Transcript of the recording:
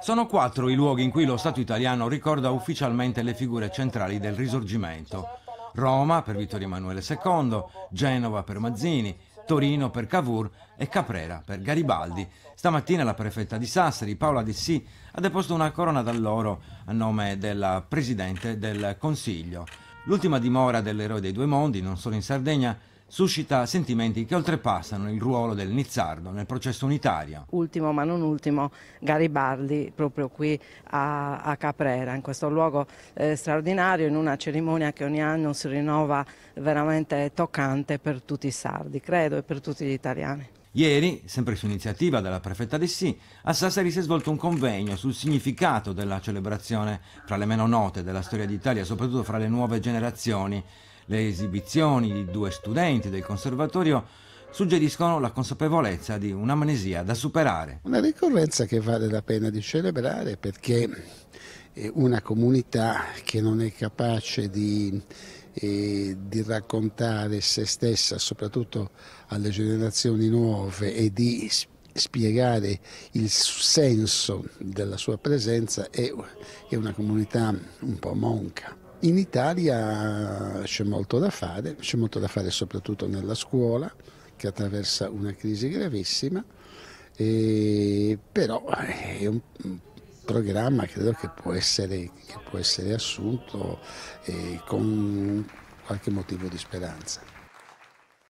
Sono quattro i luoghi in cui lo Stato italiano ricorda ufficialmente le figure centrali del risorgimento. Roma per Vittorio Emanuele II, Genova per Mazzini, Torino per Cavour e Caprera per Garibaldi. Stamattina la prefetta di Sassari, Paola Dissì, ha deposto una corona d'alloro a nome della Presidente del Consiglio. L'ultima dimora dell'eroe dei due mondi, non solo in Sardegna, suscita sentimenti che oltrepassano il ruolo del Nizzardo nel processo unitario. Ultimo ma non ultimo Garibaldi proprio qui a, a Caprera, in questo luogo eh, straordinario, in una cerimonia che ogni anno si rinnova veramente toccante per tutti i sardi, credo, e per tutti gli italiani. Ieri, sempre su iniziativa della prefetta di Sì, a Sassari si è svolto un convegno sul significato della celebrazione, fra le meno note della storia d'Italia, soprattutto fra le nuove generazioni. Le esibizioni di due studenti del conservatorio suggeriscono la consapevolezza di un'amnesia da superare. Una ricorrenza che vale la pena di celebrare perché eh, una comunità che non è capace di, eh, di, raccontare se stessa, soprattutto alle generazioni nuove, e di spiegare il senso della sua presenza, è una comunità un po' monca. In Italia c'è molto da fare, c'è molto da fare soprattutto nella scuola che attraversa una crisi gravissima, e, però è un programma credo che può essere, che può essere assunto eh, con qualche motivo di speranza.